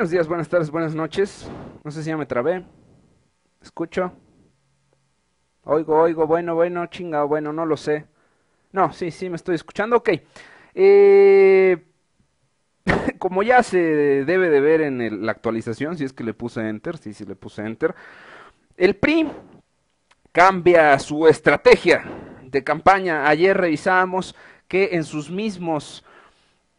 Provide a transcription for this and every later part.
Buenos días, buenas tardes, buenas noches. No sé si ya me trabé. Escucho. Oigo, oigo, bueno, bueno, chinga, bueno, no lo sé. No, sí, sí, me estoy escuchando, ok. Eh, como ya se debe de ver en la actualización, si es que le puse enter, sí, sí le puse enter, el PRI cambia su estrategia de campaña. Ayer revisamos que en sus mismos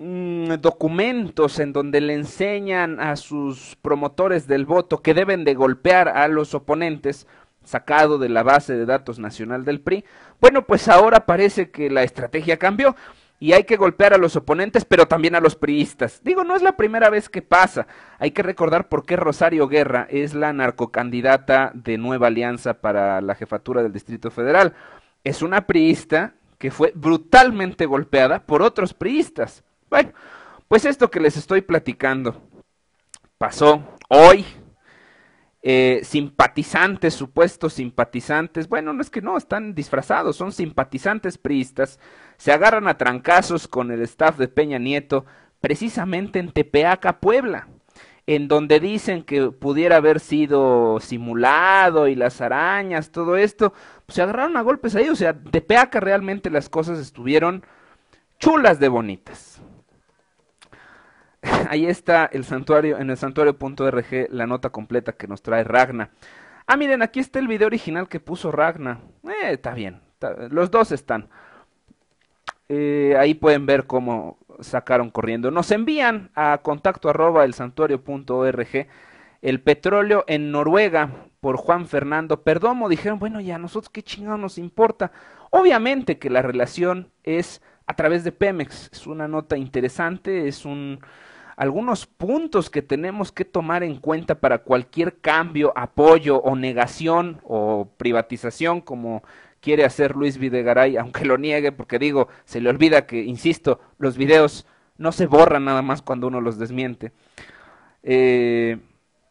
Mm, documentos en donde le enseñan a sus promotores del voto que deben de golpear a los oponentes sacado de la base de datos nacional del PRI, bueno, pues ahora parece que la estrategia cambió y hay que golpear a los oponentes, pero también a los priistas. Digo, no es la primera vez que pasa. Hay que recordar por qué Rosario Guerra es la narcocandidata de Nueva Alianza para la jefatura del Distrito Federal. Es una priista que fue brutalmente golpeada por otros priistas. Bueno, pues esto que les estoy platicando pasó hoy. Eh, simpatizantes, supuestos simpatizantes, bueno, no es que no, están disfrazados, son simpatizantes priistas, se agarran a trancazos con el staff de Peña Nieto, precisamente en Tepeaca, Puebla, en donde dicen que pudiera haber sido simulado y las arañas, todo esto, pues se agarraron a golpes ahí, o sea, Tepeaca realmente las cosas estuvieron chulas de bonitas. ahí está el santuario, en el santuario.org la nota completa que nos trae Ragna. Ah, miren, aquí está el video original que puso Ragna. Eh, está bien, los dos están. Eh, ahí pueden ver cómo sacaron corriendo. Nos envían a contacto arroba el santuario.org el petróleo en Noruega por Juan Fernando Perdomo. Dijeron, bueno, ya nosotros qué chingado nos importa. Obviamente que la relación es a través de Pemex. Es una nota interesante, es un algunos puntos que tenemos que tomar en cuenta para cualquier cambio, apoyo o negación o privatización, como quiere hacer Luis Videgaray, aunque lo niegue, porque digo, se le olvida que, insisto, los videos no se borran nada más cuando uno los desmiente. Eh,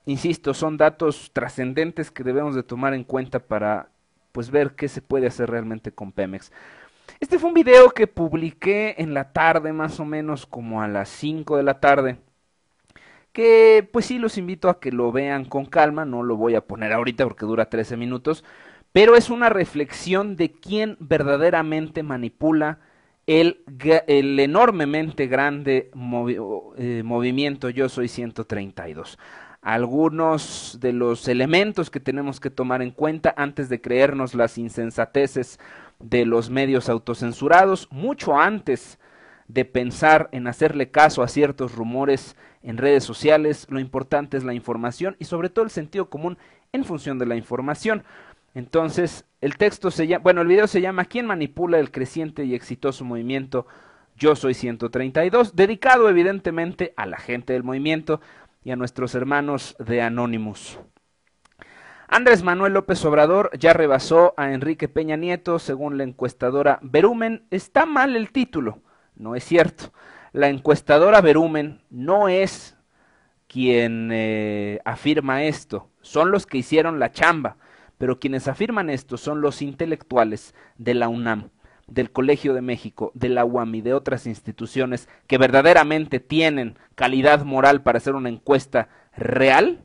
insisto, son datos trascendentes que debemos de tomar en cuenta para pues ver qué se puede hacer realmente con Pemex. Este fue un video que publiqué en la tarde, más o menos como a las 5 de la tarde. Que pues sí, los invito a que lo vean con calma, no lo voy a poner ahorita porque dura 13 minutos, pero es una reflexión de quién verdaderamente manipula el, enormemente grande eh, movimiento Yo Soy 132 algunos de los elementos que tenemos que tomar en cuenta antes de creernos las insensateces de los medios autocensurados mucho antes de pensar en hacerle caso a ciertos rumores en redes sociales. Lo importante es la información y sobre todo el sentido común en función de la información. Entonces, el texto se llama, bueno, el video se llama ¿Quién manipula el creciente y exitoso movimiento Yo Soy 132? Dedicado evidentemente a la gente del movimiento y a nuestros hermanos de Anonymous. Andrés Manuel López Obrador ya rebasó a Enrique Peña Nieto, según la encuestadora Verumen. Está mal el título, no es cierto. La encuestadora Verumen no es quien eh, afirma esto, son los que hicieron la chamba, pero quienes afirman esto son los intelectuales de la UNAM del Colegio de México, de la UAM y de otras instituciones que verdaderamente tienen calidad moral para hacer una encuesta real,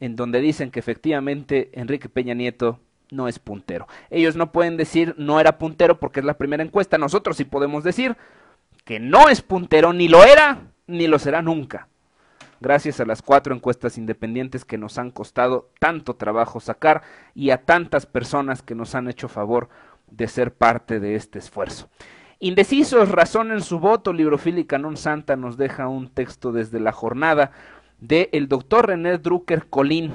en donde dicen que efectivamente Enrique Peña Nieto no es puntero. Ellos no pueden decir no era puntero porque es la primera encuesta. Nosotros sí podemos decir que no es puntero, ni lo era, ni lo será nunca. Gracias a las cuatro encuestas independientes que nos han costado tanto trabajo sacar y a tantas personas que nos han hecho favor de ser parte de este esfuerzo. Indecisos, razón en su voto. Librofílica non santa nos deja un texto desde la jornada del el doctor René Drucker Colín,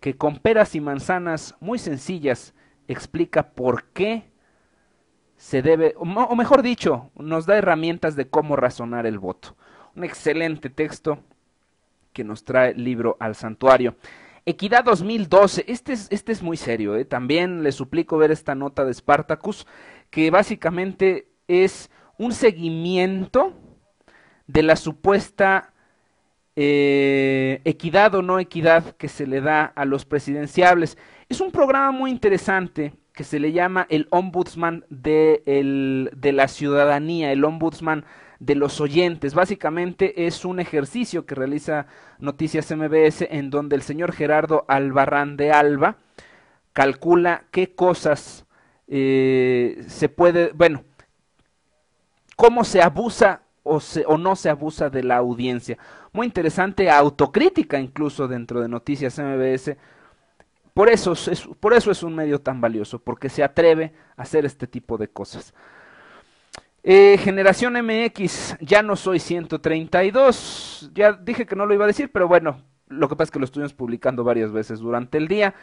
que con peras y manzanas muy sencillas explica por qué se debe, o mejor dicho, nos da herramientas de cómo razonar el voto. Un excelente texto que nos trae el libro al santuario. Equidad 2012, este es, este es muy serio, ¿eh? también le suplico ver esta nota de Spartacus, que básicamente es un seguimiento de la supuesta eh, equidad o no equidad que se le da a los presidenciables. Es un programa muy interesante que se le llama el ombudsman de, la ciudadanía, el ombudsman de los oyentes. Básicamente es un ejercicio que realiza Noticias MBS en donde el señor Gerardo Albarrán de Alba calcula qué cosas eh, se puede, bueno, cómo se abusa o, no se abusa de la audiencia. Muy interesante autocrítica incluso dentro de Noticias MBS. Por eso es, por eso es un medio tan valioso, porque se atreve a hacer este tipo de cosas. Eh, Generación MX, ya no soy 132. Ya dije que no lo iba a decir, pero bueno, lo que pasa es que lo estuvimos publicando varias veces durante el día.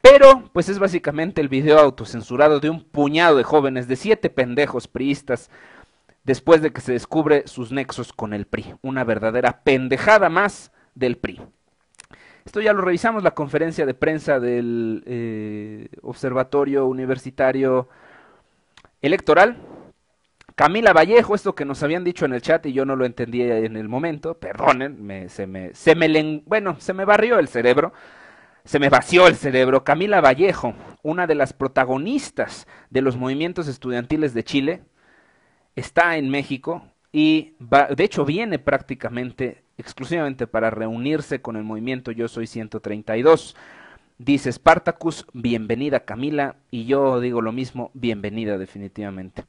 Pero, pues es básicamente el video autocensurado de un puñado de jóvenes, de siete pendejos priistas después de que se descubre sus nexos con el PRI. Una verdadera pendejada más del PRI. Esto ya lo revisamos, la conferencia de prensa del eh, Observatorio Universitario Electoral. Camila Vallejo, esto que nos habían dicho en el chat y yo no lo entendía en el momento, perdonen, se bueno, se me barrió el cerebro, se me vació el cerebro. Camila Vallejo, una de las protagonistas de los movimientos estudiantiles de Chile, está en México y va, de hecho viene prácticamente exclusivamente para reunirse con el movimiento Yo Soy 132. Dice Spartacus, bienvenida Camila, y yo digo lo mismo, bienvenida definitivamente.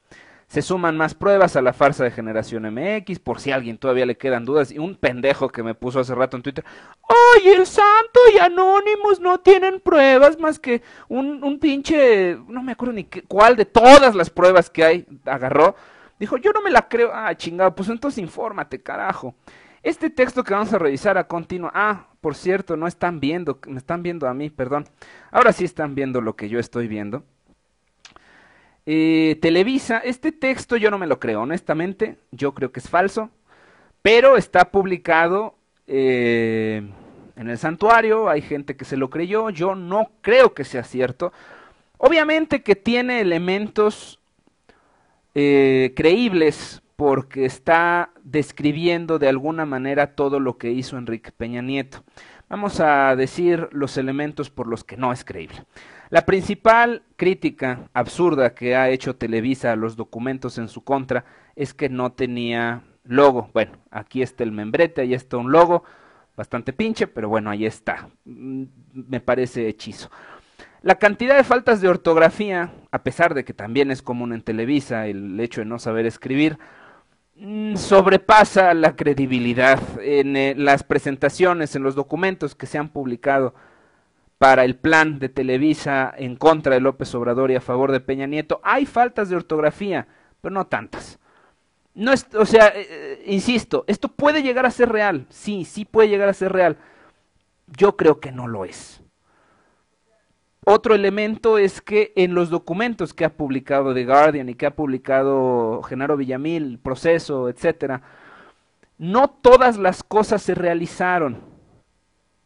Se suman más pruebas a la farsa de Generación MX, por si a alguien todavía le quedan dudas. Y un pendejo que me puso hace rato en Twitter, ¡ay, el santo y Anónimos no tienen pruebas más que un, un pinche, no me acuerdo ni cuál de todas las pruebas que hay, agarró Dijo, yo no me la creo. Ah, chingado, pues entonces infórmate, carajo. Este texto que vamos a revisar a continuo. Ah, por cierto, no están viendo, me están viendo a mí, perdón. Ahora sí están viendo lo que yo estoy viendo. Eh, Televisa, este texto yo no me lo creo, honestamente, yo creo que es falso, pero está publicado eh, en el santuario, hay gente que se lo creyó, yo no creo que sea cierto. Obviamente que tiene elementos eh, creíbles porque está describiendo de alguna manera todo lo que hizo Enrique Peña Nieto. Vamos a decir los elementos por los que no es creíble. La principal crítica absurda que ha hecho Televisa a los documentos en su contra es que no tenía logo. Bueno, aquí está el membrete, ahí está un logo, bastante pinche, pero bueno, ahí está. Mm, me parece hechizo. La cantidad de faltas de ortografía, a pesar de que también es común en Televisa el hecho de no saber escribir, mm, sobrepasa la credibilidad en eh, las presentaciones, en los documentos que se han publicado para el plan de Televisa en contra de López Obrador y a favor de Peña Nieto. Hay faltas de ortografía, pero no tantas. No o sea, eh, eh, insisto, esto puede llegar a ser real, sí, sí puede llegar a ser real. Yo creo que no lo es. Otro elemento es que en los documentos que ha publicado The Guardian y que ha publicado Genaro Villamil, Proceso, etcétera, no todas las cosas se realizaron.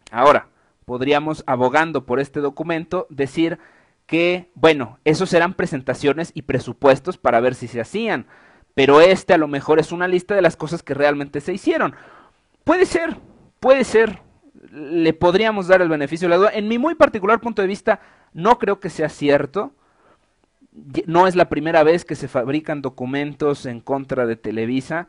Ahora, podríamos, abogando por este documento, decir que, bueno, esos eran presentaciones y presupuestos para ver si se hacían, pero este a lo mejor es una lista de las cosas que realmente se hicieron. Puede ser, puede ser, le podríamos dar el beneficio de la duda. En mi muy particular punto de vista, no creo que sea cierto. No es la primera vez que se fabrican documentos en contra de Televisa.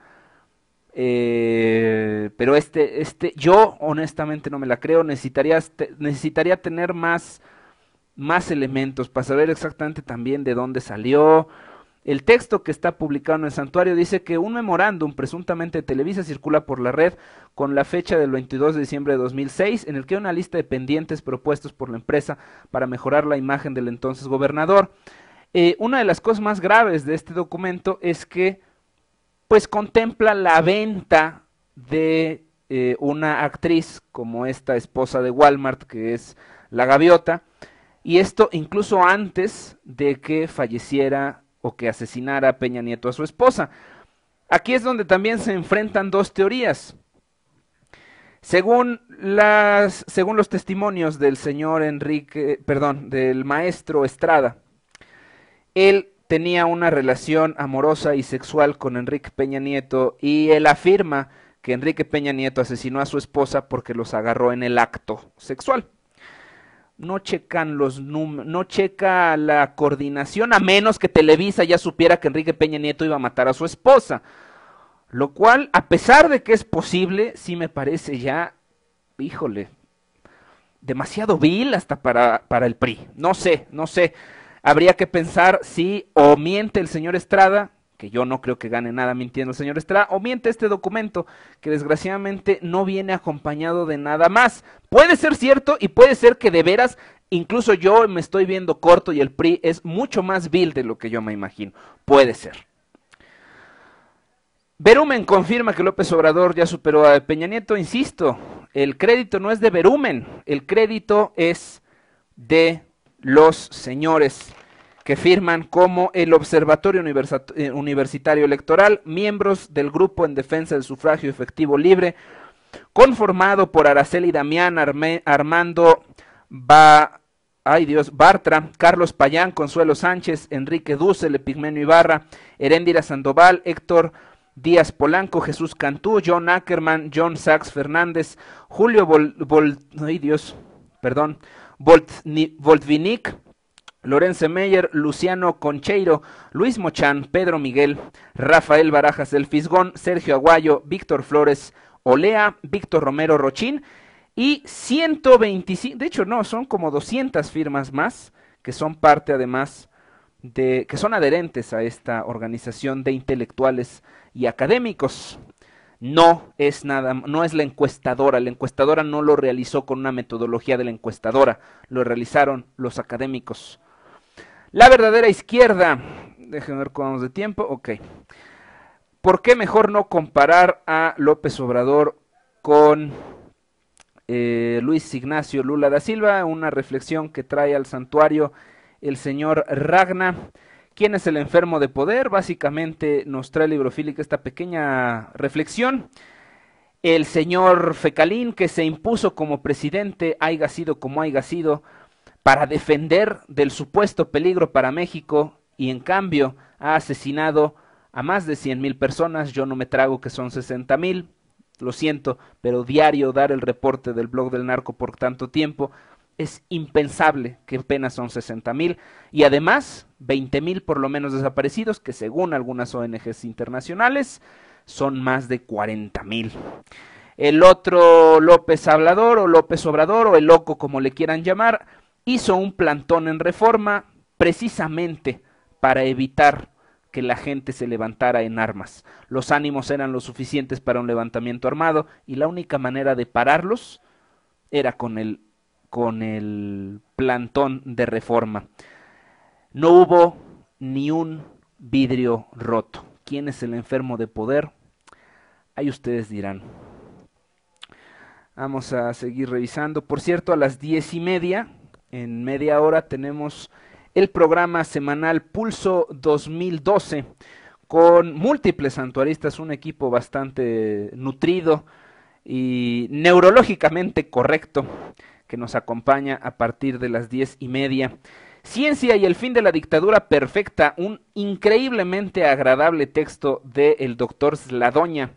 Eh, pero este, este, yo honestamente no me la creo. Necesitaría, necesitaría tener más, más elementos para saber exactamente también de dónde salió, el texto que está publicado en el santuario dice que un memorándum presuntamente de Televisa circula por la red con la fecha del 22 de diciembre de 2006 en el que hay una lista de pendientes propuestos por la empresa para mejorar la imagen del entonces gobernador. Eh, una de las cosas más graves de este documento es que pues contempla la venta de eh, una actriz como esta esposa de Walmart que es la gaviota y esto incluso antes de que falleciera que asesinara a Peña Nieto a su esposa. Aquí es donde también se enfrentan dos teorías. Según las según los testimonios del señor Enrique, perdón, del maestro Estrada, él tenía una relación amorosa y sexual con Enrique Peña Nieto y él afirma que Enrique Peña Nieto asesinó a su esposa porque los agarró en el acto sexual no checan los no checa la coordinación a menos que Televisa ya supiera que Enrique Peña Nieto iba a matar a su esposa. Lo cual, a pesar de que es posible, sí me parece ya, híjole, demasiado vil hasta para, para el PRI. No sé, no sé. Habría que pensar si o miente el señor Estrada que yo no creo que gane nada mintiendo señor Estrada, o miente este documento, que desgraciadamente no viene acompañado de nada más. Puede ser cierto y puede ser que de veras, incluso yo me estoy viendo corto y el PRI es mucho más vil de lo que yo me imagino. Puede ser. Verumen confirma que López Obrador ya superó a Peña Nieto, insisto, el crédito no es de Verumen, el crédito es de los señores que firman como el Observatorio eh, Universitario Electoral, miembros del Grupo en Defensa del Sufragio Efectivo Libre, conformado por Araceli Damián, Armando ay Dios, Bartra, Carlos Payán, Consuelo Sánchez, Enrique Duce, Epigmenio Ibarra, Heréndira Sandoval, Héctor Díaz Polanco, Jesús Cantú, John Ackerman, John Sachs Fernández, Julio Vol, Dios, perdón, Volt, Lorenzo Meyer, Luciano Concheiro, Luis Mochán, Pedro Miguel, Rafael Barajas del Fisgón, Sergio Aguayo, Víctor Flores, Olea, Víctor Romero Rochín y 125, de hecho no, son como 200 firmas más que son parte además de que son adherentes a esta organización de intelectuales y académicos. No es nada, no es la encuestadora, la encuestadora no lo realizó con una metodología de la encuestadora, lo realizaron los académicos la verdadera izquierda, déjenme ver vamos de tiempo, ok. ¿Por qué mejor no comparar a López Obrador con eh, Luis Ignacio Lula da Silva? Una reflexión que trae al santuario el señor Ragna. ¿Quién es el enfermo de poder? Básicamente nos trae el Librofílica esta pequeña reflexión. El señor Fecalín, que se impuso como presidente, haiga sido como haiga sido, para defender del supuesto peligro para México y en cambio ha asesinado a más de cien mil personas. Yo no me trago que son sesenta mil, lo siento, pero diario dar el reporte del blog del narco por tanto tiempo es impensable que apenas son 60 mil y además 20 mil por lo menos desaparecidos, que según algunas ONGs internacionales son más de 40 mil. El otro López Hablador o López Obrador o el loco como le quieran llamar, hizo un plantón en reforma precisamente para evitar que la gente se levantara en armas. Los ánimos eran lo suficientes para un levantamiento armado y la única manera de pararlos era con el, con el plantón de reforma. No hubo ni un vidrio roto. ¿Quién es el enfermo de poder? Ahí ustedes dirán. Vamos a seguir revisando. Por cierto, a las diez y media en media hora tenemos el programa semanal Pulso 2012 con múltiples santuaristas, un equipo bastante nutrido y neurológicamente correcto que nos acompaña a partir de las diez y media. Ciencia y el fin de la dictadura perfecta, un increíblemente agradable texto del doctor Sladoña,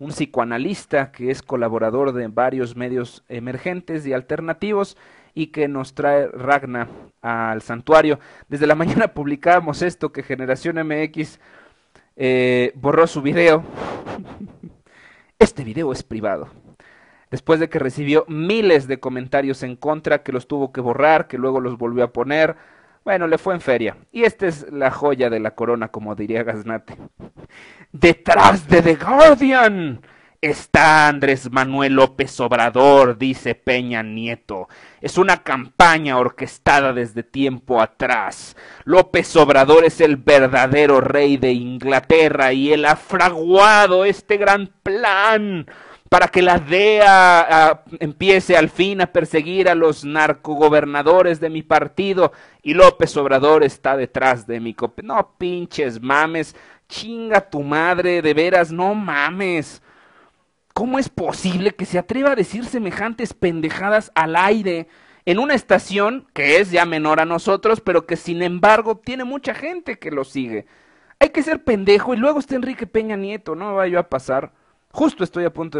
un psicoanalista que es colaborador de varios medios emergentes y alternativos y que nos trae Ragna al santuario. Desde la mañana publicábamos esto, que Generación MX eh, borró su video. Este video es privado. Después de que recibió miles de comentarios en contra, que los tuvo que borrar, que luego los volvió a poner. Bueno, le fue en feria. Y esta es la joya de la corona, como diría Gaznate. Detrás de The Guardian está Andrés Manuel López Obrador, dice Peña Nieto. Es una campaña orquestada desde tiempo atrás. López Obrador es el verdadero rey de Inglaterra y él ha fraguado este gran plan para que la DEA ah, empiece al fin a perseguir a los narcogobernadores de mi partido y López Obrador está detrás de mi... No pinches mames, chinga tu madre, de veras, no mames. ¿Cómo es posible que se atreva a decir semejantes pendejadas al aire en una estación que es ya menor a nosotros, pero que sin embargo tiene mucha gente que lo sigue? Hay que ser pendejo y luego está Enrique Peña Nieto, no vaya a pasar. Justo estoy a punto de...